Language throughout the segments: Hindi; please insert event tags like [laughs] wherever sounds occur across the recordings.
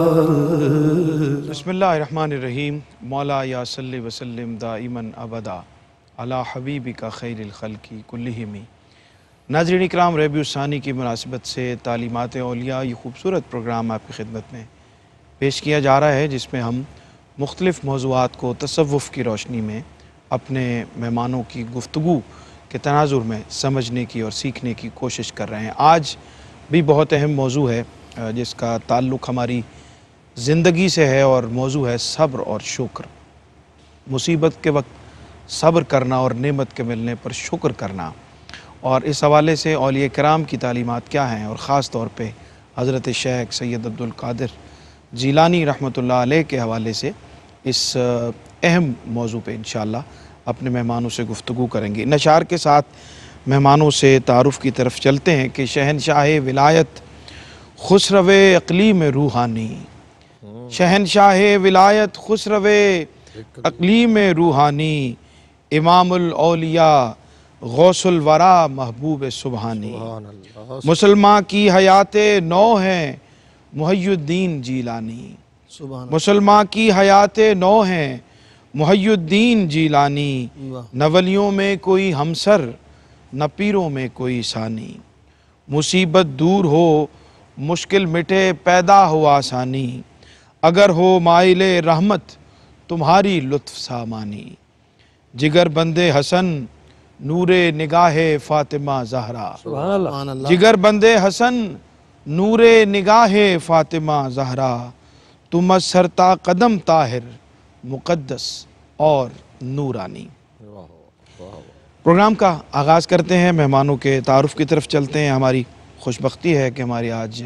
बसमीम मौला यासल वसलम दाइमन अबदा अला हबीबी का खैर खलकी कुल्लमी नाजरन कराम रेबूसानी की मुनासिबत से तालीमत अलिया ये खूबसूरत प्रोग्राम आपकी खिदमत में पेश किया जा रहा है जिसमें हम मुख्तलिफ़ मौजूद को तसवुफ़ की रोशनी में अपने मेहमानों की गुफ्तु के तनाजुर में समझने की और सीखने की कोशिश कर रहे हैं आज भी बहुत अहम मौजू है जिसका ताल्लुक़ हमारी ज़िंदगी से है और मौजू है सब्र और शुक्र मुसीबत के वक्त सब्र करना और नेमत के मिलने पर शुक्र करना और इस हवाले से अलिय कराम की तालीमत क्या हैं और ख़ास तौर पर हज़रत शेख सैद अब्दुल्कर जीलानी रहमत ला के हवाले से इस अहम मौजू पर इन अपने मेहमानों से गुफ्तु करेंगे नशार के साथ मेहमानों से तारफ़ की तरफ चलते हैं कि शहनशाह विलायत खुशरव अकली में रूहानी शहनशाह विलायत खुसरवे अकलीम रूहानी इमामौलिया गौसलवरा महबूब सुबहानी मुसलमान की हयात नौ हैं मुहैद्दीन जीलानी मुसलमान की हयात नौ हैं मुहैद्दीन जीलानी नवलियों में कोई हमसर न पीरों में कोई सानी मुसीबत दूर हो मुश्किल मिटे पैदा हो आसानी अगर हो माइल रहमत तुम्हारी लुत्फ सामानी जिगर बंदे हसन नूर निगाह फ़ातिमा जहरा जिगर बंदे हसन नूर निगाह फ़ातिमा जहरा तुम सरता कदम ताहिर मुकद्दस और नूरानी प्रोग्राम का आगाज़ करते हैं मेहमानों के तारफ़ की तरफ चलते हैं हमारी खुशबी है कि हमारी आज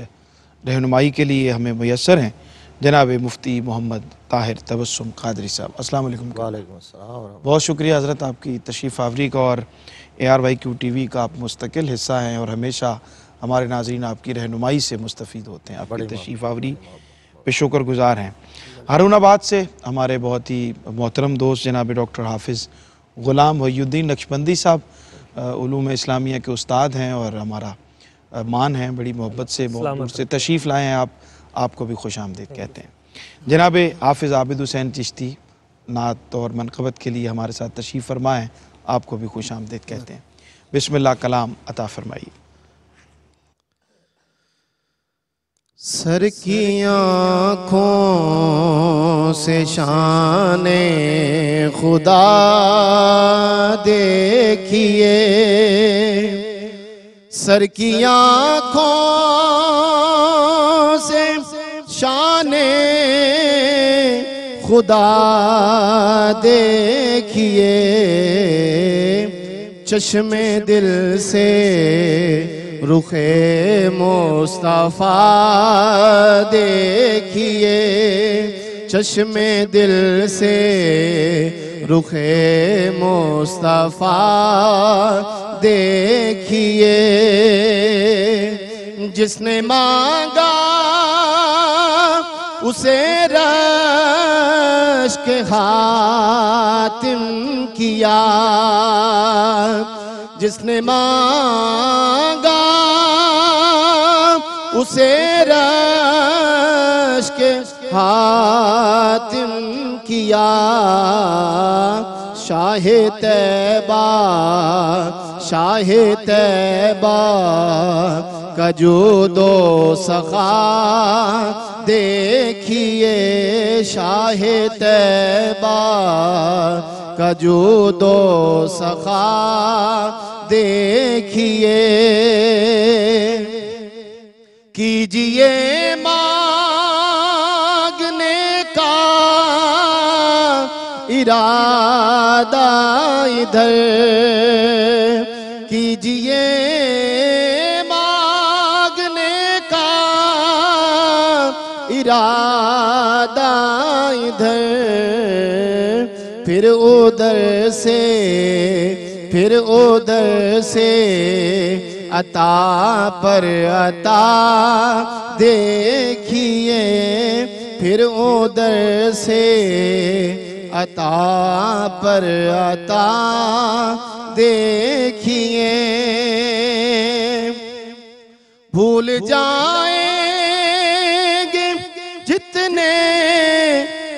रहनुमाई के लिए हमें मैसर हैं जनाब मुफ्ती मोहम्मद ताहिर तबसम कादरी साहब अस्सलाम वालेकुम बहुत शुक्रिया हज़रत आपकी तशरीफ़ आवरी का और A R Y Q T V का आप मुस्तकिल हिस्सा हैं और हमेशा हमारे नाजरन आपकी रहनुमाई से मुस्तफ़ होते हैं आपकी तशरीफ़ आवरी पे शुक्र गुज़ार हैं हरूणाबाद से हमारे बहुत ही मोहतरम दोस्त जनाब डॉक्टर हाफिज़ ग़ुलाम वहीद्दीन नक्शबंदी साहब इस्लामिया के उस्ताद हैं और हमारा मान हैं बड़ी मोहब्बत से बहुत से तशरीफ़ लाए हैं आप आपको भी खुश आमदीद कहते हैं जनाब हाफिज़ आबिद हुसैन चिश्ती नात और मनकबत के लिए हमारे साथ तशीफ़ फरमाएँ आपको भी खुश आमदीद कहते हैं बिस्मिल्ला कलाम अता फरमाइए सर की आँखों से शान खुदा देखिए सर की आँखों ने खुदा देखिए चश्मे दिल से रुखे मुस्तफ़ा देखिए चश्मे दिल से रुखे मुस्तफ़ा देखिए जिसने मांगा उसे रश के हातिम किया जिसने मांगा उसे रश के खातिम किया शाहे तैबा शाहे तैबा कजो दो सखा देखिए शाह तैबा कजो दो सखा देखिए कीजिए मांगने का इरादा इधर कीजिए उधर से फिर उधर से अता पर अता देखिए फिर उधर से अता पर अता देखिए भूल जाए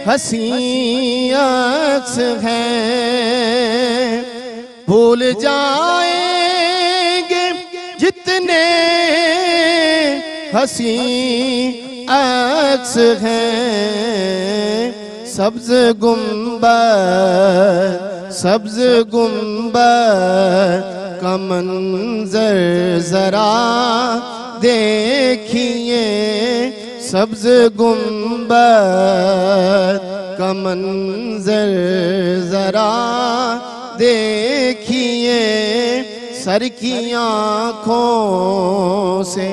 हसी अक्स है भूल जाएंगे जितने हसी अक्स हैं सब्ज गुम्बा सब्ज गुम्बा का मंजर जरा देखिए सब्ज गुम्बद का मंजर जरा देखिए सर की आंखों से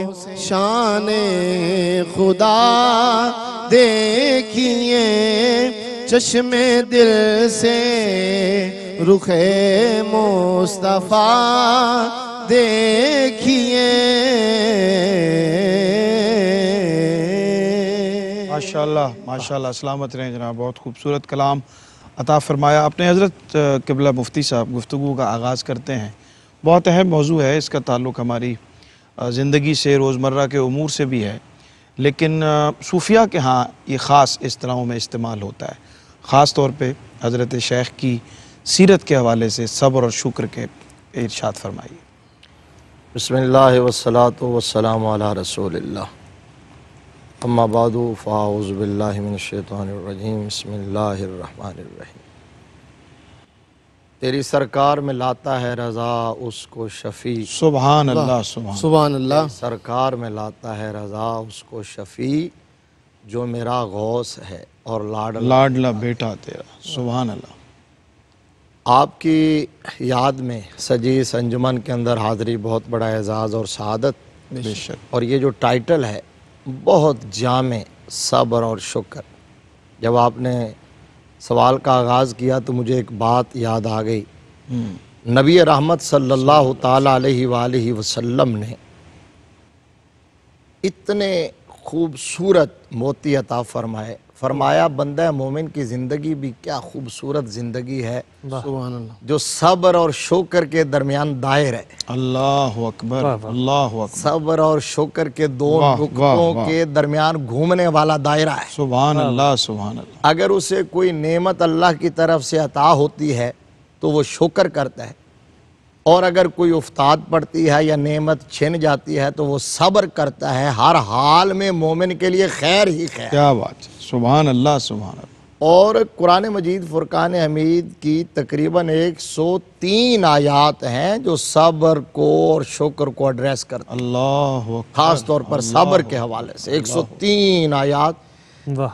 शान खुदा देखिए चश्मे दिल से रुखे मुस्तफ़ा देखिए माशाल्लाह माशाल्लाह सलामत रहें जनाब बहुत खूबसूरत कलाम अता फरमाया अपने हज़रत किबला मुफ्ती साहब गुफ्तु का आगाज़ करते हैं बहुत अहम मौजू है इसका ताल्लुक हमारी ज़िंदगी से रोज़मर्रा के अमूर से भी है लेकिन सूफिया के यहाँ ये ख़ास तरह में इस्तेमाल होता है ख़ास तौर पर हज़रत शेख की सीरत के हवाले से सब्र और शुक्र के इर्शाद फरमाइए बसमिल्ल वसलात वसलाम रसोल्ला अम्माबाद फ़ाउज़बिल्लिनशैतरजीम बसमीम तेरी सरकार में लाता है रज़ा उसको शफ़ी सुबहान अल्लाह सुबहान अल्लाह सरकार में लाता है रज़ा उसको शफ़ी जो मेरा गौस है और लाड लाडला बेटा तेरा सुबहान अल्लाह आपकी याद में सजी संजमन के अंदर हाजिरी बहुत बड़ा एजाज़ और शहादत और ये जो टाइटल है बहुत जाम सब्र और शुक्र जब आपने सवाल का आगाज़ किया तो मुझे एक बात याद आ गई हम्म। नबी रहमत सल्लल्लाहु अलैहि वसल्लम ने इतने खूबसूरत मोती अता फरमाए फरमाया बंद मोमिन की ज़िंदगी भी क्या खूबसूरत ज़िंदगी है जो सब्र और शोकर के दरमियान दायर है अल्लाह अकबर अल्लाह सब्र और शोकर के दो रुकतों के दरमियान घूमने वाला दायरा है सुबह अल्लाह सुबह अगर उसे कोई नेमत अल्लाह की तरफ से अता होती है तो वो शोकर करता है और अगर कोई उफ्ताद पड़ती है या नेमत छिन जाती है तो वो सब्र करता है हर हाल में मोमिन के लिए खैर ही खैर क्या बात है सुबहान अल्लाह सुबहान और कुरान मजीद फ़ुरकान हमीद की तकरीबन एक सौ तीन आयात हैं जो सबर को और शुक्र को एड्रेस करते अल्लाह ख़ास तौर पर सबर के हवाले से एक सौ तीन आयात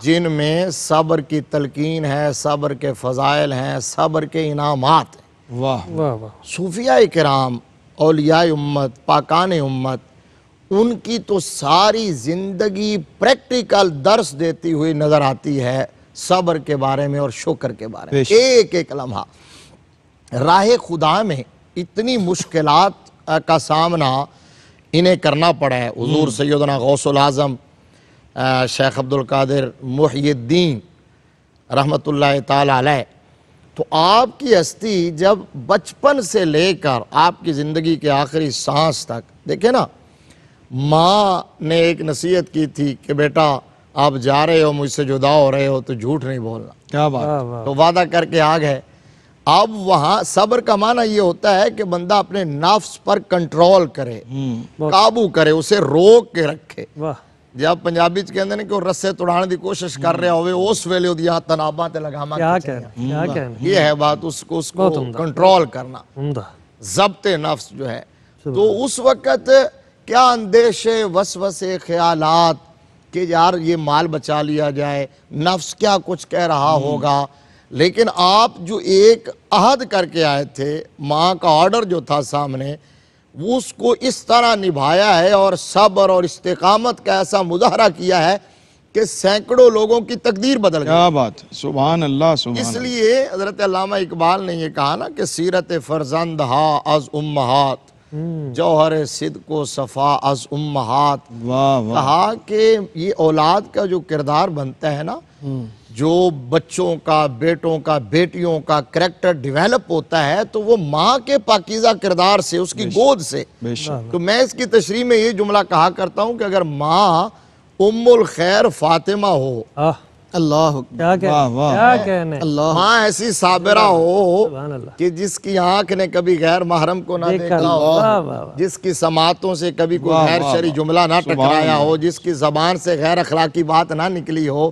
जिनमें सबर की तलकीन है सबर के फ़जाइल हैं सबर के इनाम वाह वाह वाह सूफिया कराम अलिया उम्मत पाकान उम्मत उनकी तो सारी ज़िंदगी प्रैक्टिकल दर्श देती हुई नज़र आती है सब्र के बारे में और शुक्र के बारे में एक एक लम्हा राह खुदा में इतनी मुश्किल का सामना इन्हें करना पड़ा है हजूर हम्म। सैदना गौसल आज़म शेख अब्दुल कादिर मुहिद्दीन रहमत ताल तो आपकी हस्ती जब बचपन से लेकर आपकी ज़िंदगी के आखिरी सांस तक देखे ना माँ ने एक नसीहत की थी कि बेटा आप जा रहे हो मुझसे जुदा हो रहे हो तो झूठ नहीं बोलना क्या बात तो वादा करके आ गए अब वहाँ सब्र का माना ये होता है कि बंदा अपने नफ्स पर कंट्रोल करे हम्म। काबू करे उसे रोक के रखे जब पंजाबी ਚ ਕਹਿੰਦੇ कि रस्से तोड़ाने की कोशिश कर ਕੋਸ਼ਿਸ਼ हो हम्म। उस ਹੋਵੇ ਉਸ ਵੇਲੇ क्या ਤਨਾਬਾਂ ਤੇ है ਕੀ ਕਹਿ ਕੀ ਕਹਿ ਇਹ ਹੈ ਬਾਤ ਉਸ ਕੋ तो उस वक्त क्या अंदेशे वसवसे ख्यालात कि यार ये माल बचा लिया जाए नफ्स क्या कुछ कह रहा हम्म। होगा लेकिन आप जो एक अहद करके आए थे माँ का ऑर्डर जो था सामने वो उसको इस तरह निभाया है और सब्र और इस्तकामत का ऐसा मुजाहरा किया है कि सैकड़ों लोगों की तकदीर बदल क्या बात सुबह अल्लाह इसलिए हजरत इकबाल ने यह कहा ना कि सीरत फरजंद हा अज उम्मात हम्म। जौहर सिद को सफ़ा अज उम्महात कहा कि ये औलाद का जो किरदार बनता है ना हम्म। जो बच्चों का बेटों का बेटियों का करेक्टर डिवेलप होता है तो वो माँ के पाकिजा किरदार से उसकी गोद से तो मैं इसकी तशरी में ये जुमला कहा करता हूँ कि अगर माँ उम्मल खैर फातिमा हो अल्लाह अल्लाह माँ ऐसी साबरा हो कि जिसकी आंख ने कभी गैर महरम को ना देखा हो जिसकी समातों से कभी कोई गैर शरी जुमला ना टकराया हो जिसकी जबान से गैर अखलाकी बात ना निकली हो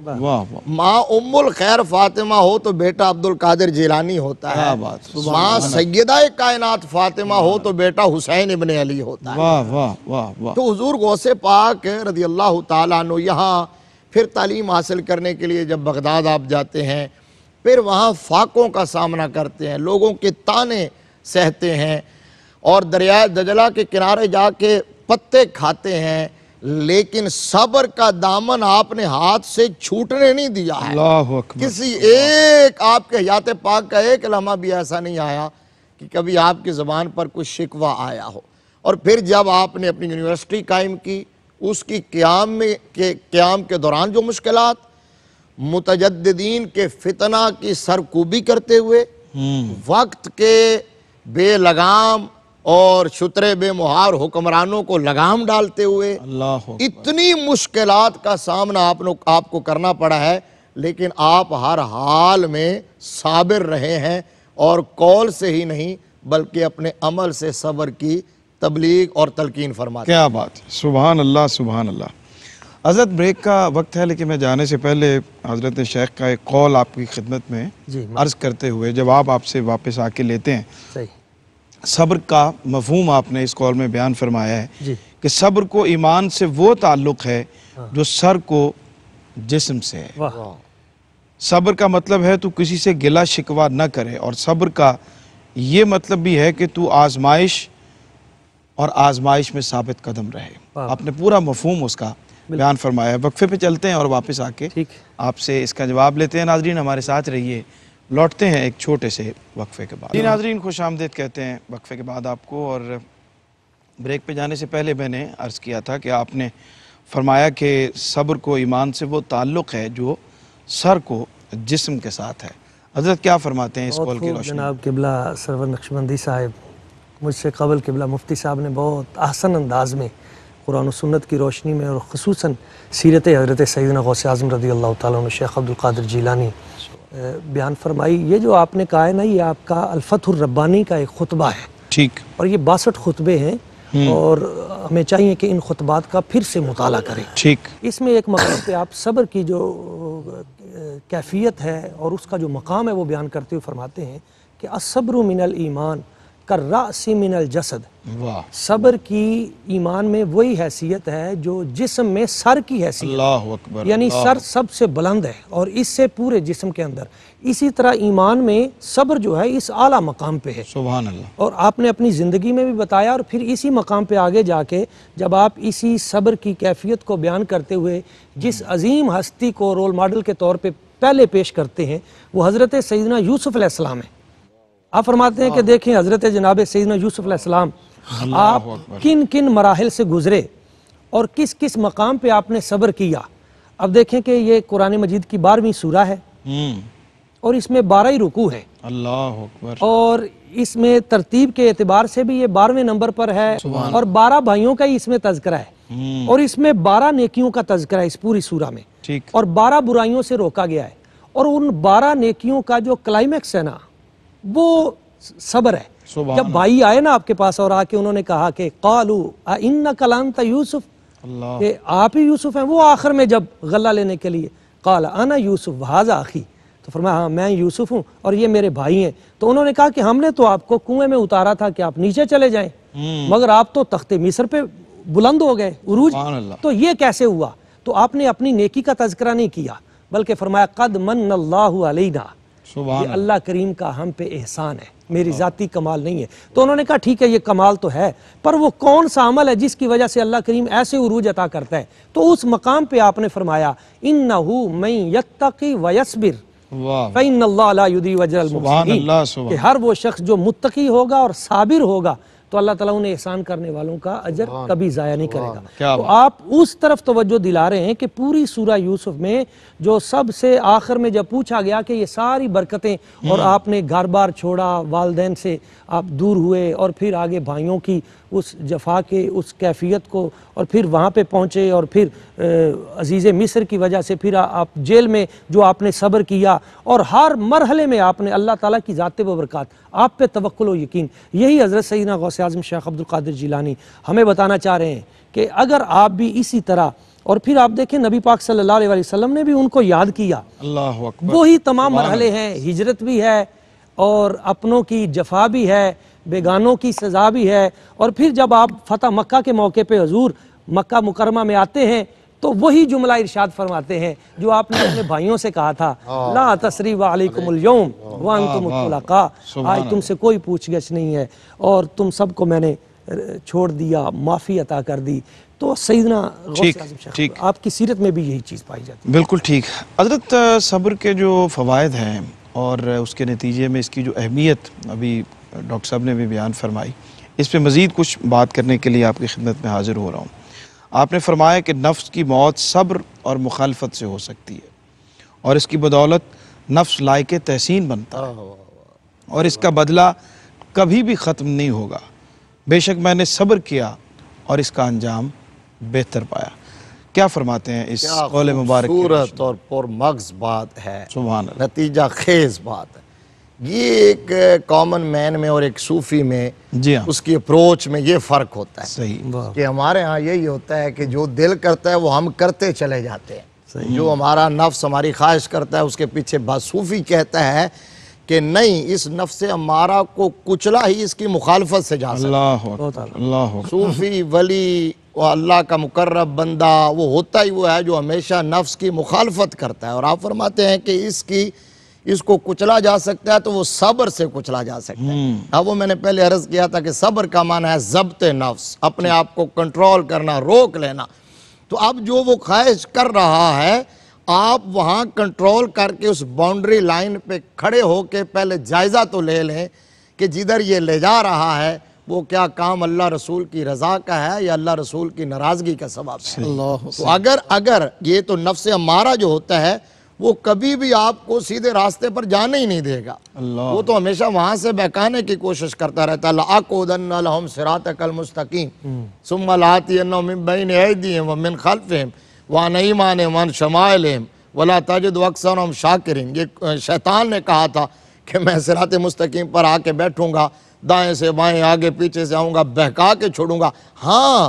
माँ उम्मुल खैर फातिमा हो तो बेटा अब्दुल कादिर जिलानी होता है माँ सैदा कायनात फातिमा हो तो बेटा हुसैन इबन अली होता है तो हजूर गौसे पाक रदी अल्लाह तला यहाँ फिर तालीम हासिल करने के लिए जब बगदाद आप जाते हैं फिर वहाँ फाकों का सामना करते हैं लोगों के ताने सहते हैं और दरिया दजला के किनारे जाके पत्ते खाते हैं लेकिन सब्र का दामन आपने हाथ से छूटने नहीं दिया है किसी एक आपके हयात पाक का एक लम्हा भी ऐसा नहीं आया कि कभी आपकी ज़बान पर कुछ शिकवा आया हो और फिर जब आपने अपनी यूनिवर्सिटी कायम की उसकी क्याम में के क्याम के दौरान जो मुश्किल मुतजदीन के फितना की सरकूबी करते हुए हम्म। वक्त के बेलगाम और शुतरे बेमुहार हुक्मरानों को लगाम डालते हुए इतनी मुश्किल का सामना आप लोग आपको करना पड़ा है लेकिन आप हर हाल में साबिर रहे हैं और कौल से ही नहीं बल्कि अपने अमल से सब्र की तबलीग और तलकिन फरमा क्या बात सुबह अल्लाह सुबह अल्लाह हजरत ब्रेक का वक्त है लेकिन मैं जाने से पहले हजरत शेख का एक कॉल आपकी खिदमत में अर्ज करते हुए जवाब आपसे वापस आके लेते हैं सब्र का मफहम आपने इस कॉल में बयान फरमाया है कि सब्र को ईमान से वो ताल्लुक़ है हाँ। जो सर को जिस्म से है सब्र का मतलब है तू किसी से गिला शिकवा न करे और सब्र का ये मतलब भी है कि तू आजमाइश और आजमाइश में साबित कदम रहे आपने पूरा मफहम उसका बयान फरमाया है वक्फे पे चलते हैं और वापस आके आपसे इसका जवाब लेते हैं नाजरीन हमारे साथ रहिए लौटते हैं एक छोटे से वक्फे के बाद नाजरीन खुश आमदेद कहते हैं वक्फे के बाद आपको और ब्रेक पे जाने से पहले मैंने अर्ज़ किया था कि आपने फरमाया कि सब्र को ईमान से वो ताल्लुक़ है जो सर को जिस्म के साथ है हजरत क्या फरमाते हैं इस कॉल की जनाब किबला सरवर नक्शबंदी साहब मुझसे कबल किबला मुफ्ती साहब ने बहुत आसन अंदाज में कुरान सुन्नत की रोशनी में और खसूस सीरत हजरत सैदन गौसे आज़म रदी अल्लाह तेख अब्दुल्कर जीलानी बयान फरमाई ये जो आपने कहा है ना ये आपका अल्फतरब्बानी का एक खुतबा है ठीक और ये बासठ खुतबे हैं हम्म। और हमें चाहिए कि इन खुतबात का फिर से मुताल करें ठीक इसमें एक मकसद पे आप सब्र की जो कैफियत है और उसका जो मकाम है वो बयान करते हुए फरमाते हैं कि असब्र मिनल ईमान कर्रासी मिनल जसद वाह की ईमान में वही हैसियत है जो जिसम में सर की हैसियत यानी सर सबसे बुलंद है और इससे पूरे जिसम के अंदर इसी तरह ईमान में सब्र जो है इस आला मकाम पे है अल्लाह और आपने अपनी ज़िंदगी में भी बताया और फिर इसी मकाम पे आगे जाके जब आप इसी सब्र की कैफियत को बयान करते हुए जिस हम्म। अजीम हस्ती को रोल मॉडल के तौर पर पहले पेश करते हैं वो हज़रत सईदना यूसुफ़ है आप फरमाते हैं कि हाँ। देखें हज़रत जनाब सैदन यूसुफ़लाम आप किन किन मराहल से गुज़रे और किस किस मकाम पे आपने सब्र किया अब देखें कि ये कुरान मजीद की बारहवीं सूरा है हम्म। और इसमें बारह ही रुकू है अल्लाह और इसमें तरतीब के एतबार से भी ये बारहवें नंबर पर है और बारह भाइयों का ही इसमें तस्करा है हम्म। और इसमें बारह नेकियों का तस्करा है इस पूरी सूरा में और बारह बुराइयों से रोका गया है और उन बारह नेकियों का जो क्लाइमैक्स है ना वो सब्र है जब भाई आए ना आपके पास और आके उन्होंने कहा कि कालू इन कलानता यूसुफ के आप ही यूसुफ हैं वो आखिर में जब गला लेने के लिए काल आना यूसुफ हाजा आखी तो फरमा हाँ मैं यूसुफ हूँ और ये मेरे भाई हैं तो उन्होंने कहा कि हमने तो आपको कुएं में उतारा था कि आप नीचे चले जाएं हम्म। मगर आप तो तख्ते मिस्र पे बुलंद हो गए उरूज तो ये कैसे हुआ तो आपने अपनी नेकी का तस्करा नहीं किया बल्कि फरमाया कद मन अल्लाह ये अल्लाह करीम का हम पे एहसान है मेरी हाँ। ज़ाती कमाल नहीं है तो उन्होंने कहा ठीक है ये कमाल तो है पर वो कौन सा अमल है जिसकी वजह से अल्लाह करीम ऐसे उरूज अता करता है तो उस मकाम पे आपने फरमाया इन नहू मई वयसबिर हर वो शख्स जो मुत्तकी होगा और साबिर होगा तो अल्लाह ताला उन्हें एहसान करने वालों का अजर कभी ज़ाया नहीं करेगा तो आप उस तरफ तोज्जो दिला रहे हैं कि पूरी सूरह यूसुफ में जो सबसे आखिर में जब पूछा गया कि ये सारी बरकतें और हम्म। आपने घर बार छोड़ा वालदेन से आप दूर हुए और फिर आगे भाइयों की उस जफा के उस कैफियत को और फिर वहाँ पे पहुँचे और फिर अजीज़ मिस्र की वजह से फिर आ, आप जेल में जो आपने सब्र किया और हर मरहले में आपने अल्लाह ताला की ज़ात बरक़ात आप पे तवक्ल यकीन यही हज़रत सैना गौसे आजम शेख अब्दुल्कर जिलानी हमें बताना चाह रहे हैं कि अगर आप भी इसी तरह और फिर आप देखें नबी पाक सल्लल्लाहु अलैहि वसल्लम ने भी उनको याद किया वही तमाम मरहले हैं हिजरत भी है और अपनों की जफा भी है बेगानों की सज़ा भी है और फिर जब आप फतेह मक्का के मौके पे हजूर मक्का मुकरमा में आते हैं तो वही जुमला इरशाद फरमाते हैं जो आपने अपने भाइयों से कहा था हाँ। ला तसरी वालेकुमलयम हाँ। हाँ। आज तुमसे कोई पूछ गछ नहीं है और तुम सबको मैंने छोड़ दिया माफ़ी अता कर दी तो सईदना आपकी सीरत में भी यही चीज़ पाई जाती है बिल्कुल ठीक हजरत सब्र के जो फ़वाद हैं और उसके नतीजे में इसकी जो अहमियत अभी डॉक्टर साहब ने भी बयान फरमाई इस पर मज़ीद कुछ बात करने के लिए आपकी खिदमत में हाजिर हो रहा हूँ आपने फरमाया कि नफ्स की मौत सब्र और मुखालफत से हो सकती है और इसकी बदौलत नफ्स लायक तहसीन बनता है और इसका बदला कभी भी ख़त्म नहीं होगा बेशक मैंने सब्र किया और इसका अंजाम बेहतर पाया क्या फरमाते हैं इस मुबारक और पुरमगज बात है नतीजा खेज बात है ये एक कॉमन मैन में और एक सूफी में जी हाँ। उसकी अप्रोच में ये फ़र्क होता है सही कि हमारे यहाँ यही होता है कि जो दिल करता है वो हम करते चले जाते हैं सही जो हमारा नफ्स हमारी ख्वाहिश करता है उसके पीछे बासूफी कहता है कि नहीं इस नफ्स हमारा को कुचला ही इसकी मुखालफत से जा सूफी वली वो अल्लाह का मुकर्रब बंदा वो होता ही वो है जो हमेशा नफ्स की मुखालफत करता है और आप फरमाते हैं कि इसकी इसको कुचला जा सकता है तो वो सब्र से कुचला जा सकता है अब हम्म। हाँ, वो मैंने पहले अर्ज किया था कि सब्र का माना है जब्त नफ्स अपने आप को कंट्रोल करना रोक लेना तो अब जो वो ख्वाहिश कर रहा है आप वहां कंट्रोल करके उस बाउंड्री लाइन पे खड़े होके पहले जायज़ा तो ले लें कि जिधर ये ले जा रहा है वो क्या काम अल्लाह रसूल की रज़ा का है या अल्लाह रसूल की नाराज़गी का सवाब है तो अगर अगर ये तो नफ्स हमारा जो होता है वो कभी भी आपको सीधे रास्ते पर जाने ही नहीं देगा वो तो हमेशा वहाँ से बहकाने की कोशिश करता रहता है हम्म। अक्सर शैतान ने कहा था कि मैं सिरात मुस्तकीम पर आके बैठूंगा दाएं से बाएं आगे पीछे से आऊँगा बहका के छोड़ूंगा हाँ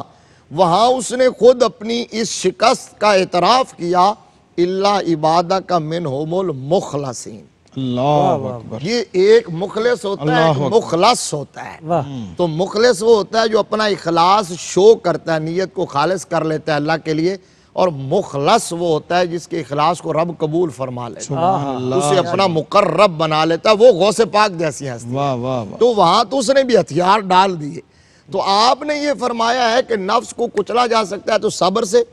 वहाँ उसने खुद अपनी इस शिकस्त का एतराफ़ किया इल्ला इबादा का मिन होमोल मुखलसिन ये एक मुखलस होता है मुखलस होता है तो मुखलस वो होता है जो अपना इखलास शो करता है नीयत को खालिस कर लेता है अल्लाह के लिए और मुखलस वो होता है जिसके इखलास को रब कबूल फरमा लेता उसे अपना मुकर्रब बना लेता है वो गौसे पाक जैसी हस्ती वाह वाह तो वहां तो उसने भी हथियार डाल दिए तो आपने ये फरमाया है कि नफ्स को कुचला जा सकता है तो सब्र से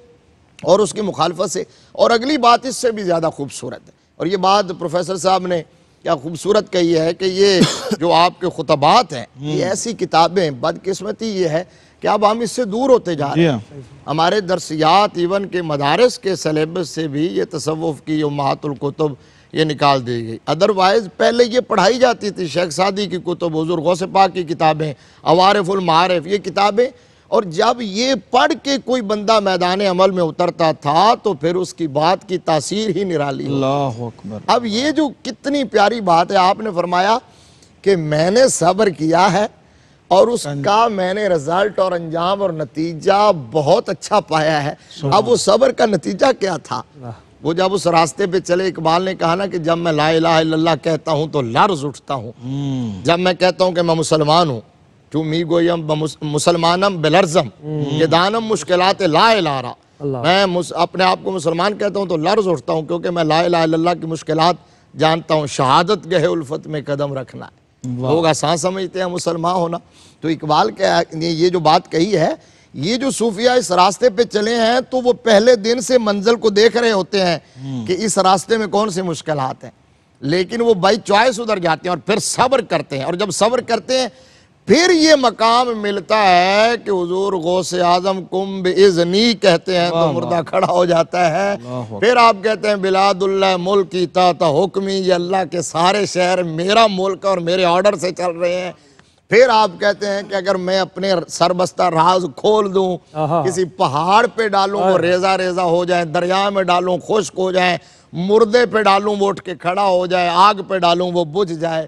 और उसकी मुखालफत से और अगली बात इससे भी ज़्यादा खूबसूरत है और ये बात प्रोफेसर साहब ने क्या खूबसूरत कही है कि ये [coughs] जो आपके खुतबात हैं ये हम्म। ऐसी किताबें बदकस्मती ये है कि अब हम इससे दूर होते जा रहे हैं हाँ। हमारे दरसियात इवन के मदारस के सलेबस से भी ये तसवुफ़ की महातुलकुतुब ये निकाल दी गई अदरवाइज़ पहले ये पढ़ाई जाती थी शेख सादी की कुतुब हजूर गौसे पाक की किताबें अवारफुलमारफ ये किताबें और जब ये पढ़ के कोई बंदा मैदान अमल में उतरता था तो फिर उसकी बात की तासीर ही निराली अकबर अब ये जो कितनी प्यारी बात है आपने फरमाया कि मैंने सब्र किया है और उसका हाँ मैंने रिजल्ट और अंजाम और नतीजा बहुत अच्छा पाया है अब वो सब्र का नतीजा क्या था वो जब उस रास्ते पे चले इकबाल ने कहा ना कि जब मैं ला कहता हूँ तो लर्ज उठता हूँ हम्म। जब मैं कहता हूँ कि मैं मुसलमान हूँ जो मी गोयम मुसलमानम बिलर्जम ये दानम मुश्किल ला लारा मैं अपने आप को मुसलमान कहता हूँ तो लर्ज उठता हूँ क्योंकि मैं ला ला की मुश्किल जानता हूँ शहादत गहे उल्फत में कदम रखना है लोग आसान समझते हैं मुसलमान होना तो इकबाल ने ये जो बात कही है ये जो सूफिया इस रास्ते पे चले हैं तो वो पहले दिन से मंजिल को देख रहे होते हैं हम्म। कि इस रास्ते में कौन सी मुश्किल हैं लेकिन वो बाई चॉइस उधर जाते हैं और फिर सब्र करते हैं और जब सब्र करते हैं फिर ये मकाम मिलता है कि हजूर से आजम कुंभ इजनी कहते हैं तो मुर्दा खड़ा हो जाता है फिर आप कहते हैं बिलादुल्ला मुल्क की ताता हुक्मी ये अल्लाह के सारे शहर मेरा मुल्क और मेरे ऑर्डर से चल रहे हैं फिर आप कहते हैं कि अगर मैं अपने सरबस्ता राज खोल दूं किसी पहाड़ पे डालूं वो रेजा रेजा हो जाए दरिया में डालूं खुश्क हो जाए मुर्दे पे डालूं वो उठ के खड़ा हो जाए आग पे डालूं वो बुझ जाए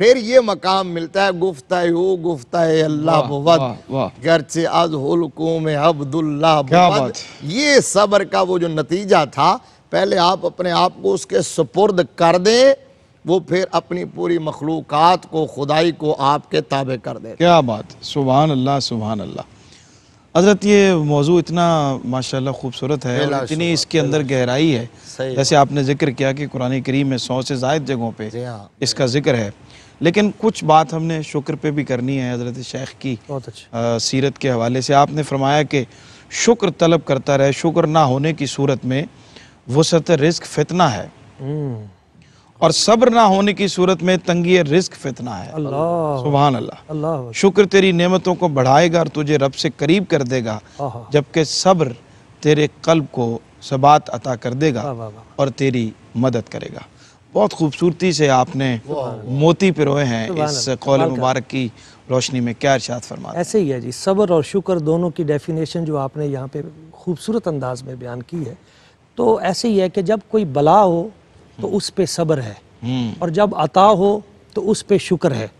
फिर ये मकाम मिलता है गुफ्ता हो गुफ्ता अल्लाह बवद गरचे अज हुलकुम अब्दुल्ला बवद ये सब्र का वो जो नतीजा था पहले आप अपने आप को उसके सुपुर्द कर दें वो फिर अपनी पूरी मखलूक़ात को खुदाई को आपके ताबे कर दे क्या बात सुबह अल्लाह सुबहान अल्लाह हजरत ये मौजू इतना माशाल्लाह खूबसूरत है इतनी इसके अंदर गहराई है जैसे आपने जिक्र किया कि कुरानी करीम में सौ से जायद जगहों पर हाँ। इसका जिक्र है लेकिन कुछ बात हमने शुक्र पे भी करनी है हज़रत शेख की बहुत अच्छा सीरत के हवाले से आपने फरमाया कि शुक्र तलब करता रहे शुक्र ना होने की सूरत में वसत रिस्क फितना है हम्म। और सब्र ना होने की सूरत में तंगी रिस्क फितना है सुबहान अल्लाह शुक्र तेरी नेमतों को बढ़ाएगा और तुझे रब से करीब कर देगा जबकि सब्र तेरे कल्ब को सबात अता कर देगा और तेरी मदद करेगा बहुत खूबसूरती से आपने मोती पिरोए हैं इस कौल मुबारक की रोशनी में क्या इर्शाद फरमा ऐसे ही है जी सब्र और शुक्र दोनों की डेफिनेशन जो आपने यहाँ पे खूबसूरत अंदाज में बयान की है तो ऐसे ही है कि जब कोई बला हो तो उस पर सब्र है हम्म। और जब अता हो तो उस पर शुक्र है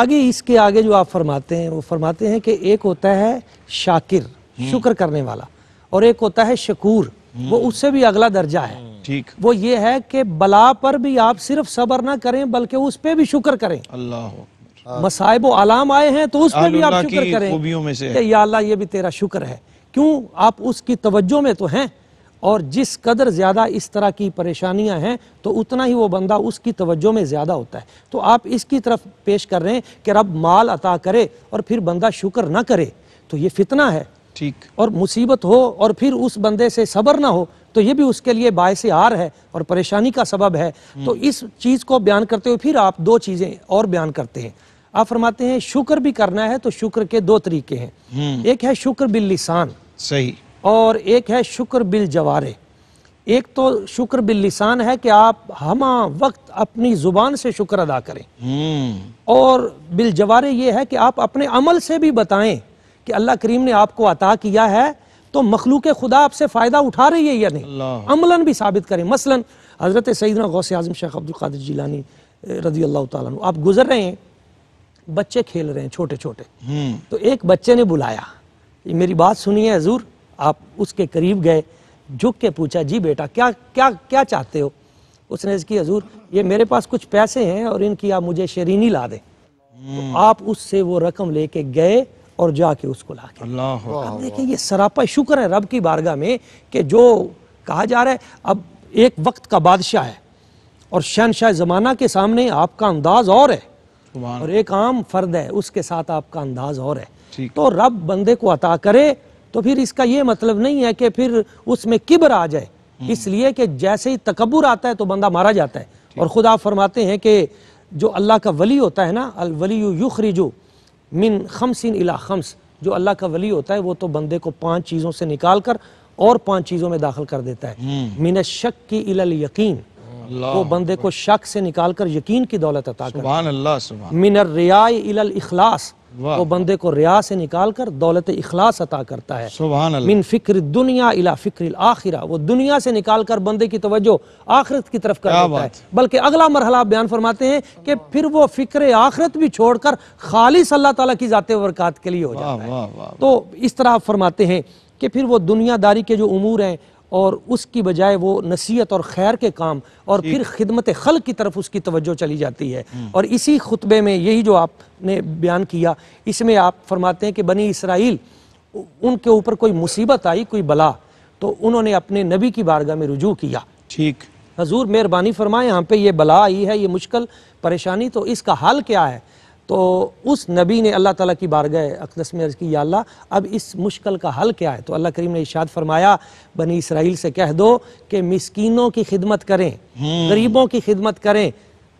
आगे इसके आगे जो आप फरमाते हैं वो फरमाते हैं कि एक होता है शाकिर हम्म। शुक्र करने वाला और एक होता है शकूर वो उससे भी अगला दर्जा है हम्म। ठीक वो ये है कि बला पर भी आप सिर्फ सबर ना करें बल्कि उस पर भी शुक्र करें अल्लाह हाँ। मसाइब आलाम आए हैं तो उस पर भी आप शुक्र करें में से या अल्लाह ये भी तेरा शुक्र है क्यों आप उसकी तवज्जो में तो हैं और जिस कदर ज़्यादा इस तरह की परेशानियां हैं तो उतना ही वो बंदा उसकी तवज्जो में ज़्यादा होता है तो आप इसकी तरफ पेश कर रहे हैं कि रब माल अता करे और फिर बंदा शुक्र ना करे तो ये फितना है ठीक और मुसीबत हो और फिर उस बंदे से सबर ना हो तो ये भी उसके लिए बायस आर है और परेशानी का सबब है हम्म। तो इस चीज़ को बयान करते हुए फिर आप दो चीज़ें और बयान करते हैं आप फरमाते हैं शुक्र भी करना है तो शुक्र के दो तरीके हैं हम्म। एक है शुक्र बिल लिसान सही और एक है शुक्र बिल जवारे एक तो शुक्र बिल लिसान है कि आप हम वक्त अपनी जुबान से शुक्र अदा करें हम्म। और बिल जवारे ये है कि आप अपने अमल से भी बताएं कि अल्लाह करीम ने आपको अता किया है तो मखलूक खुदा आपसे फ़ायदा उठा रही है या नहीं अमलन भी साबित करें मसलन हज़रत गौ से आजम शेख अब्दुल्कर जीलानी रजी अल्लाह तुम आप गुजर रहे हैं बच्चे खेल रहे हैं छोटे छोटे हम्म। तो एक बच्चे ने बुलाया मेरी बात सुनिए हजूर आप उसके करीब गए झुक के पूछा जी बेटा क्या क्या क्या चाहते हो उसने इसकी हजूर ये मेरे पास कुछ पैसे हैं और इनकी आप मुझे शरीनी ला दें तो हम्म। आप उससे वो रकम लेके गए और जाके उसको ला के अब देखिए ये सरापा शुक्र है रब की बारगाह में कि जो कहा जा रहा है अब एक वक्त का बादशाह है और शहनशाह ज़माना के सामने आपका अंदाज और है और एक आम फर्द है उसके साथ आपका अंदाज और है तो रब बंदे को अता करे तो फिर इसका ये मतलब नहीं है कि फिर उसमें किबर आ जाए हम्म। इसलिए कि जैसे ही तकबर आता है तो बंदा मारा जाता है और खुदा फरमाते हैं कि जो अल्लाह का वली होता है ना अल वली जो मिन खमसिन इला खम्स जो अल्लाह का वली होता है वो तो बंदे को पांच चीज़ों से निकाल कर और पांच चीज़ों में दाखिल कर देता है हम्म। मिन शक की इलल यकीन वो बंदे को शक से निकाल कर यकीन की दौलत अता कर मिनर रियाय इखलास वो बंदे को रिया से निकाल कर दौलत इखलास अता करता है मिन फिक्र दुनिया इला फिक्र आखिरा वो दुनिया से निकाल कर बंदे की तवज्जो आखिरत की तरफ कर देता है बल्कि अगला मरहला बयान फरमाते हैं कि फिर वो फिक्र आखिरत भी छोड़कर खालिश अल्लाह ताला की जाते वरक़ात के लिए हो जाता है तो इस तरह फरमाते हैं कि फिर वो दुनियादारी के जो उमूर हैं और उसकी बजाय वो नसीहत और खैर के काम और फिर खिदमत खल की तरफ उसकी तवज्जो चली जाती है हम्म। और इसी खुतबे में यही जो आपने बयान किया इसमें आप फरमाते हैं कि बनी इसराइल उनके ऊपर कोई मुसीबत आई कोई बला तो उन्होंने अपने नबी की बारगाह में रुजू किया ठीक हजूर मेहरबानी फरमाए यहाँ पे ये बला आई है ये मुश्किल परेशानी तो इसका हल क्या है तो उस नबी ने अल्लाह ताला की बारगह अकदस में अर्ज़ की या अल्लाह अब इस मुश्किल का हल क्या है तो अल्लाह करीम ने इशाद फरमाया बनी इसराइल से कह दो कि मिसकीनों की खिदमत करें हम्म। गरीबों की खिदमत करें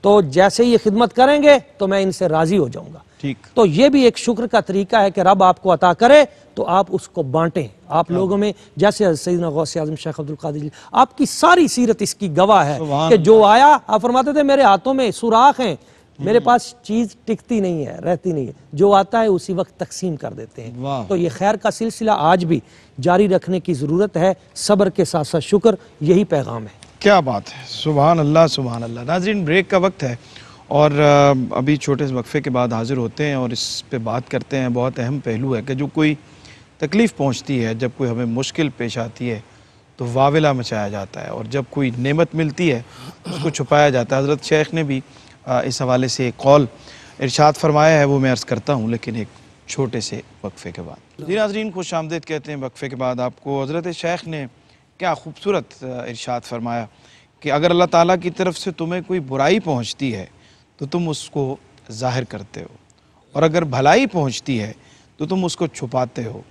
तो जैसे ये खिदमत करेंगे तो मैं इनसे राज़ी हो जाऊँगा ठीक तो ये भी एक शुक्र का तरीका है कि रब आपको अता करे तो आप उसको बांटें आप हाँ। लोगों में जैसे सईदना गौस आजम शेख अब्दुल कादिर आपकी सारी सीरत इसकी गवाह है कि जो आया आप फरमाते थे मेरे हाथों में सुराख हैं मेरे पास चीज़ टिकती नहीं है रहती नहीं है जो आता है उसी वक्त तकसीम कर देते हैं तो ये खैर का सिलसिला आज भी जारी रखने की ज़रूरत है सब्र के साथ साथ शुक्र यही पैगाम है क्या बात है सुबह अल्लाह सुबहान अल्लाह नाजरीन ब्रेक का वक्त है और अभी छोटे से वक्फ़े के बाद हाज़िर होते हैं और इस पर बात करते हैं बहुत अहम पहलू है कि जो कोई तकलीफ़ पहुंचती है जब कोई हमें मुश्किल पेश आती है तो वाविला मचाया जाता है और जब कोई नेमत मिलती है उसको छुपाया जाता है हज़रत शेख ने भी इस हवाले से एक कॉल इरशाद फरमाया है वो मैं अर्ज़ करता हूँ लेकिन एक छोटे से वक्फ़े के बाद जी नाजरीन खुश आमदेद कहते हैं वक्फ़े के बाद आपको हज़रत शेख ने क्या खूबसूरत इरशाद फरमाया कि अगर अल्लाह ताला की तरफ से तुम्हें कोई बुराई पहुँचती है तो तुम उसको ज़ाहिर करते हो और अगर भलाई पहुँचती है तो तुम उसको छुपाते हो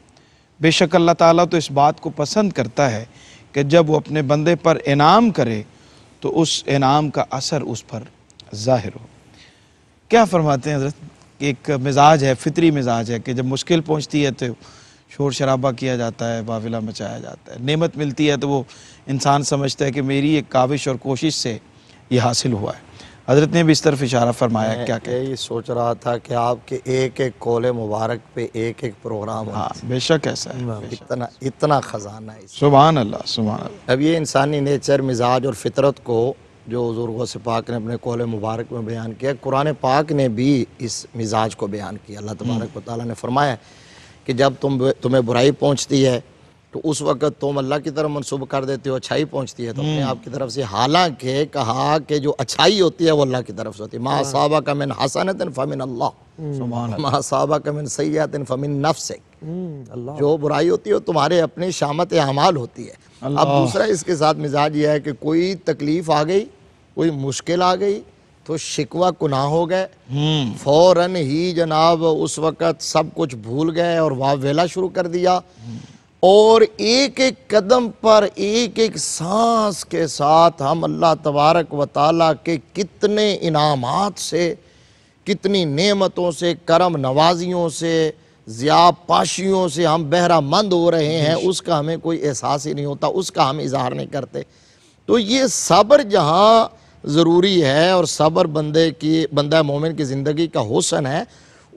बेशक अल्लाह ताला तो इस बात को पसंद करता है कि जब वो अपने बंदे पर इनाम करे तो उस इनाम का असर उस पर ज़ाहिर हो क्या फरमाते हैं हजरत एक मिजाज है फितरी मिजाज है कि जब मुश्किल पहुंचती है तो शोर शराबा किया जाता है बाविला मचाया जाता है नेमत मिलती है तो वो इंसान समझता है कि मेरी एक काविश और कोशिश से ये हासिल हुआ है हजरत ने भी इस तरफ इशारा फरमाया क्या क्या ये सोच रहा था कि आपके एक एक कोले मुबारक पे एक एक प्रोग्राम हाँ बेशक ऐसा है इतना इतना ख़जाना है सुबह अल्लाह सुबह अब ये इंसानी नेचर मिजाज और फितरत को जो हजूर से पाक ने अपने कौल मुबारक में बयान किया कुरान पाक ने भी इस मिजाज को बयान किया अल्लाह हम्म। तबारक वाली ने फरमाया कि जब तुम तुम्हें बुराई पहुँचती है तो उस वक़्त तुम अल्लाह की तरफ मनसूब कर देते हो अच्छाई पहुँचती है तो अपने हम्म। आप की तरफ से हालांकि कहा कि जो अच्छाई होती है वो अल्लाह की तरफ से होती है माँ का मिन हसन फ़मिन अल्लाह हम्म। माँ का मिन सयात फ़मिन नफ्स जो बुराई होती है वो तुम्हारे अपने शामत अमाल होती है अब दूसरा इसके साथ मिजाज यह है कि कोई तकलीफ़ आ गई कोई मुश्किल आ गई तो शिकवा कुना हो गए हम्म। फौरन ही जनाब उस वक़्त सब कुछ भूल गए और वाह वेला शुरू कर दिया और एक एक कदम पर एक एक सांस के साथ हम अल्लाह तबारक व ताला के कितने इनामात से कितनी नेमतों से करम नवाजियों से ज़िया पाशियों से हम बहरा मंद हो रहे हैं उसका हमें कोई एहसास ही नहीं होता उसका हम इजहार नहीं करते तो ये सब्र जहाँ ज़रूरी है और सब्र बंदे की बंदा मोमिन की ज़िंदगी का हुसन है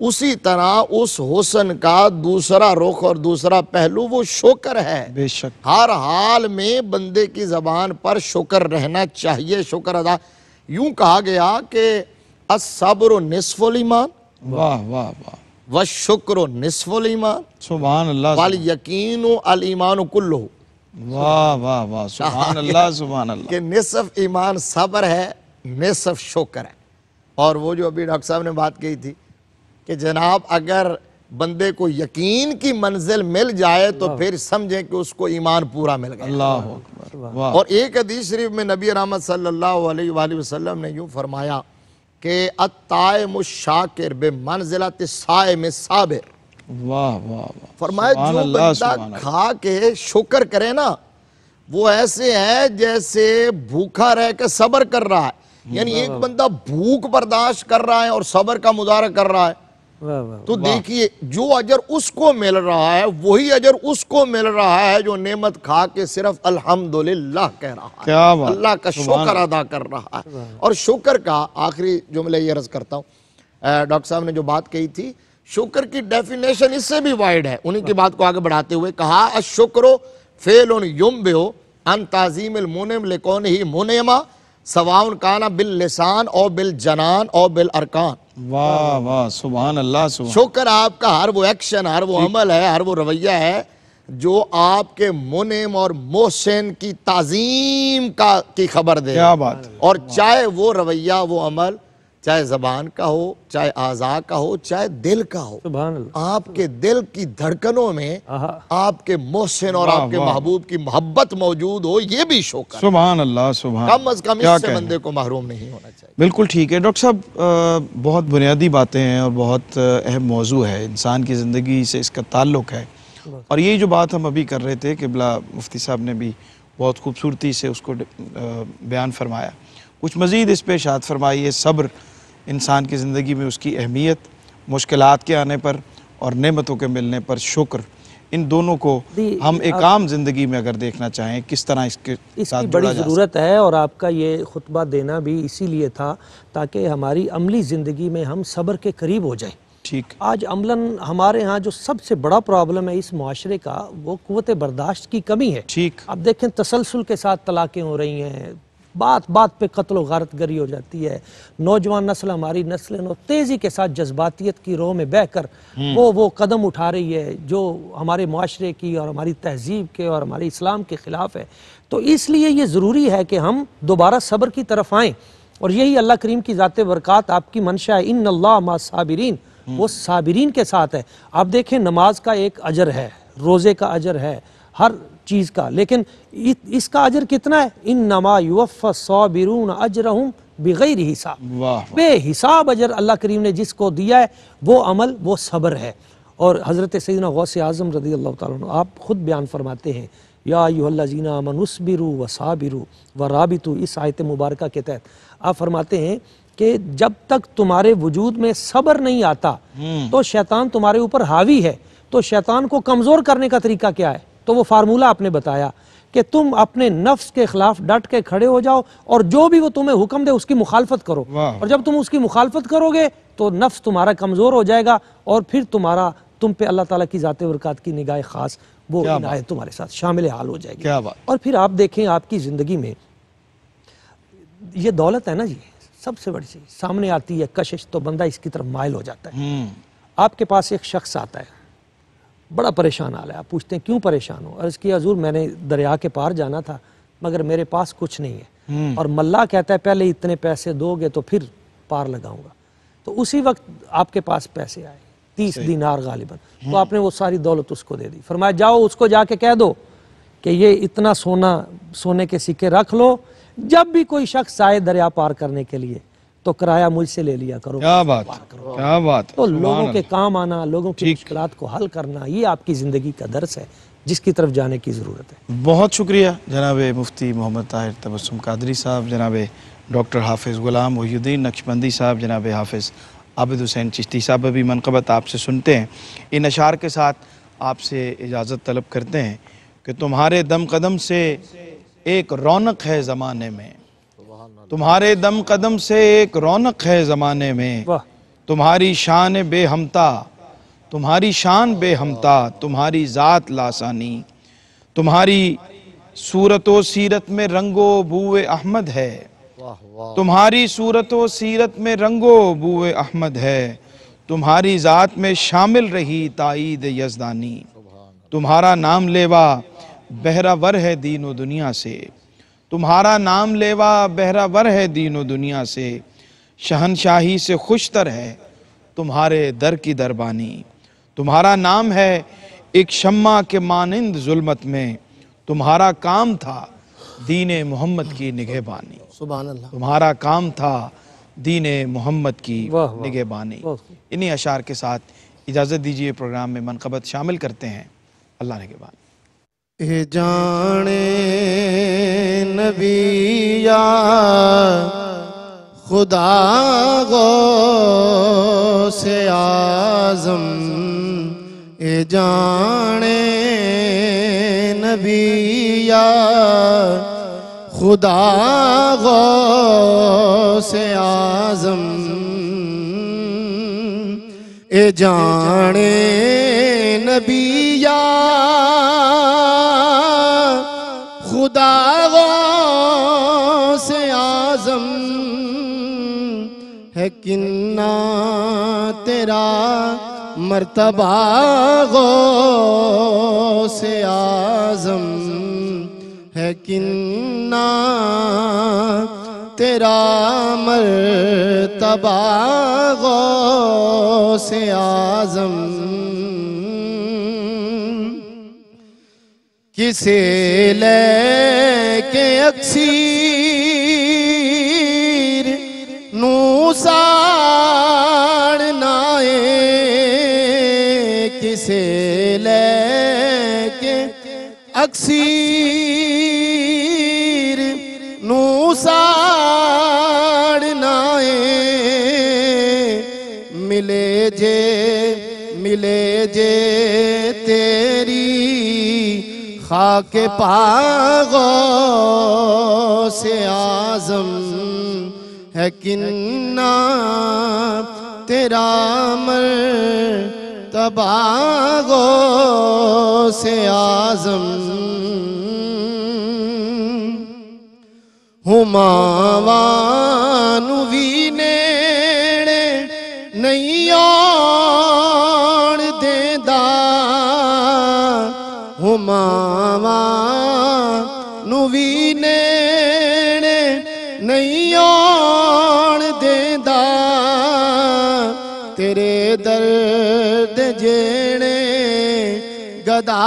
उसी तरह उस हुसन का दूसरा रुख और दूसरा पहलू वो शुक्र है बेशक हर हाल में बंदे की ज़बान पर शुक्र रहना चाहिए शुक्र अदा यूं कहा गया कि असब्र नसफुल ईमान वाह वाह वाह व शुक्र नसफुल ईमान सुबह अल्लाह वाल यकीन अल ईमान कुल्लू वाह वाह वाह सुभान अल्लाह [laughs] सुभान अल्लाह कि निसफ ईमान सब्र है निसफ शुक्र है और वो जो अभी डॉक्टर साहब ने बात कही थी कि जनाब अगर बंदे को यकीन की मंजिल मिल जाए तो फिर समझे कि उसको ईमान पूरा मिल गया अल्लाह और एक हदीस शरीफ में नबी रामत सल्लल्लाहु वसल्लम ने यूँ फरमाया कि अताय मुशाकिर बे मंजिला साय साबिर वाह वाह फरमाए जो बंदा खा के शुक्र करे ना वो ऐसे है जैसे भूखा रह के सबर कर रहा है यानी एक बंदा भूख बर्दाश्त कर रहा है और सबर का मुजारा कर रहा है तो देखिए जो अजर उसको मिल रहा है वही अजर उसको मिल रहा है जो नेमत खा के सिर्फ अल्हम्दुलिल्लाह कह रहा है अल्लाह का शुक्र अदा कर रहा है और शुक्र का आखिरी जुमला ये अर्ज करता हूँ डॉक्टर साहब ने जो बात कही थी शुक्र की डेफिनेशन इससे भी वाइड है उन्हीं की हाँ। बात को आगे बढ़ाते हुए कहा अशुक्रो फेल उन युम बेहो अन ताजीम मोनम लेकोन ही मोनेमा सवाउन काना बिल लिसान और बिल जनान और बिल अरकान वाह वाह सुबह अल्लाह शुक्र आपका हर वो एक्शन हर वो अमल है हर वो रवैया है जो आपके मुनेम और मोहसिन की ताजीम का की खबर दे क्या बात और चाहे वो रवैया वो अमल चाहे जबान का हो चाहे आजा का हो चाहे दिल का हो आपके दिल की धड़कनों में आपके मोहसिन और आपके महबूब की मोहब्बत मौजूद हो ये भी शौक सुबहान अल्लाह सुबहान कम अज कम इससे बंदे को महरूम नहीं होना चाहिए बिल्कुल ठीक है डॉक्टर साहब बहुत बुनियादी बातें हैं और बहुत अहम मौजू है इंसान की ज़िंदगी से इसका ताल्लुक है और यही जो बात हम अभी कर रहे थे किबला मुफ्ती साहब ने भी बहुत खूबसूरती से उसको बयान फरमाया कुछ मज़ीद इस पर शाद फरमाइए सब्र इंसान की ज़िंदगी में उसकी अहमियत मुश्किल के आने पर और नमतों के मिलने पर शुक्र इन दोनों को हम एक आम ज़िंदगी में अगर देखना चाहें किस तरह इसके इसकी बड़ी ज़रूरत है और आपका ये खुतबा देना भी इसीलिए था ताकि हमारी अमली ज़िंदगी में हम सब्र के करीब हो जाएं ठीक आज अमलन हमारे यहाँ जो सबसे बड़ा प्रॉब्लम है इस माशरे का वो कुत बर्दाश्त की कमी है ठीक अब देखें तसलसल के साथ तलाक़ें हो रही हैं बात बात पे कत्ल गारत गरी हो जाती है नौजवान नस्ल हमारी नस्ल तेज़ी के साथ जज्बातियत की रोह में बहकर हम्म। वो वो कदम उठा रही है जो हमारे माशरे की और हमारी तहजीब के और हमारे इस्लाम के ख़िलाफ़ है तो इसलिए ये ज़रूरी है कि हम दोबारा सब्र की तरफ आए और यही अल्लाह करीम की ज़ात बरक़ात आपकी मंशा है इन अल्लाह साबिरीन हम्म। वो साबिरीन के साथ है आप देखें नमाज का एक अजर है रोज़े का अजर है हर चीज़ का लेकिन इसका अजर कितना है इन नमा युवफ़ अजर हूँ बगैर हिसाब बेहिसाब अजर अल्लाह करीम ने जिसको दिया है वो अमल वो सब्र है और हज़रत सैदना गौस आज़म रदी अल्लाह तुम आप ख़ुद बयान फरमाते हैं या युल्लाजीना मनसबिरू व साबिरू व राबितु इस आयत मुबारक के तहत आप फरमाते हैं कि जब तक तुम्हारे वजूद में सब्र नहीं आता हम्म। तो शैतान तुम्हारे ऊपर हावी है तो शैतान को कमज़ोर करने का तरीका क्या है तो वो फार्मूला आपने बताया कि तुम अपने नफ्स के खिलाफ डट के खड़े हो जाओ और जो भी वो तुम्हें हुक्म दे उसकी मुखालफत करो और जब तुम उसकी मुखालफत करोगे तो नफ्स तुम्हारा कमज़ोर हो जाएगा और फिर तुम्हारा तुम पे अल्लाह ताला की ज़ात वरक़ात की निगाह खास वो इनायत तुम्हारे साथ शामिल हाल हो जाएगी क्या बात और फिर आप देखें आपकी ज़िंदगी में ये दौलत है ना जी सबसे बड़ी चीज़ सामने आती है कशिश तो बंदा इसकी तरफ मायल हो जाता है हम्म। आपके पास एक शख्स आता है बड़ा परेशान हाल है आप पूछते हैं क्यों परेशान हो और इसकी हजूर मैंने दरिया के पार जाना था मगर मेरे पास कुछ नहीं है हम्म। और मल्ला कहता है पहले इतने पैसे दोगे तो फिर पार लगाऊंगा तो उसी वक्त आपके पास पैसे आए तीस दिनार गालिबन तो हम्म। आपने वो सारी दौलत उसको दे दी फरमाया जाओ उसको जाके कह दो कि ये इतना सोना सोने के सिक्के रख लो जब भी कोई शख्स आए दरिया पार करने के लिए तो किराया मुझसे ले लिया करो क्या बात करो क्या बात तो लोगों के काम आना लोगों की मुश्किल को हल करना ये आपकी ज़िंदगी का दर्स है जिसकी तरफ जाने की ज़रूरत है बहुत शुक्रिया जनाब मुफ्ती मोहम्मद ताहिर तबसम कादरी साहब जनाब डॉक्टर हाफिज़ ग़ुलाम वहीद्दीन नक्शबंदी साहब जनाब हाफिज़ आबिद हुसैन चिश्ती साहब भी मनकबत आपसे सुनते हैं इन अशार के साथ आपसे इजाज़त तलब करते हैं कि तुम्हारे दम कदम से एक रौनक है ज़माने में तुम्हारे दम कदम से एक रौनक है ज़माने में तुम्हारी शान बेहमता तुम्हारी शान बेहमता तुम्हारी ज़ात लासानी तुम्हारी सूरत व सीरत में रंगो बूए अहमद है तुम्हारी सूरत व सीरत में रंगो बूए अहमद है तुम्हारी ज़ात में शामिल रही ताईद यजदानी तुम्हारा नाम लेवा बहरावर है दीन व दुनिया से तुम्हारा नाम लेवा बहरा वर है दीनो दुनिया से शहनशाही से खुशतर है तुम्हारे दर की दरबानी तुम्हारा नाम है एक शम्मा के मानंद जुल्मत में तुम्हारा काम था दीन मोहम्मद की निगहबानी तुम्हारा काम था दीन मोहम्मद की निगेबानी इन्हीं अशार के साथ इजाज़त दीजिए प्रोग्राम में मनकबत शामिल करते हैं अल्लाह ने के बाद ए जाने नबिया खुदा गो से आजम ए जाने नबिया खुदा गो से आजम ए जाने नबिया खुदा से आजम है किन्ना तेरा मरतबा गो से आजम है किन्ना तेरा मर्तबा गो से आजम किसे लेके अक्सीर नूसार नाए किसे लेके अक्सीर नूसार नाए मिले जे खाक पागो से आजम है किन्ना तेरा मर तबागो से आजम हुमावानुवी ਮਾਵਾਂ ਨੂੰ ਵੀ ਨੇੜੇ ਨਹੀਂ ਆਣ ਦੇਂਦਾ ਤੇਰੇ ਦਰਦ ਜੇਣੇ ਗਦਾ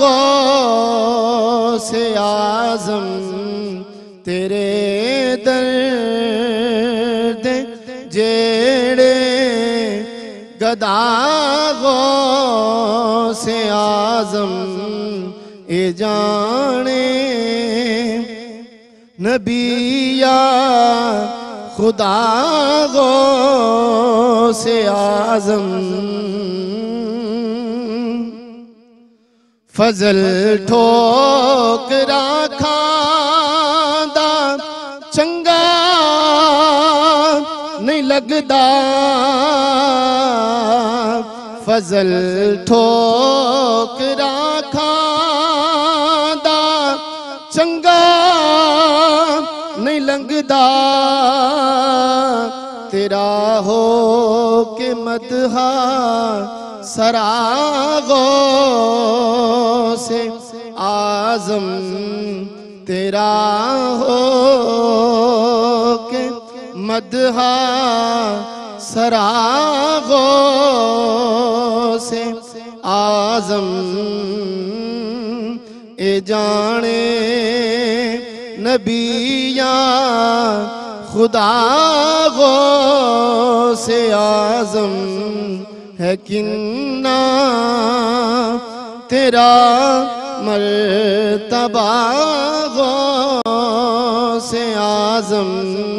ਗੋਸ ਆਜ਼ਮ ਤੇਰੇ ਦਰਦ ਜੇੜੇ गदा गो से आजम जाणे नब ख़ुदा आज़म फज़ल ठोक रखां चंगा लगदा फज़ल ठोकिरा सजदा तेरा हो के मदहा सरागो से आजम तेरा हो के मदहा सरागो से आजम ए जाने नबी दुनिया खुदा गो से आजम है किन्ना तेरा मरतबा गो से आजम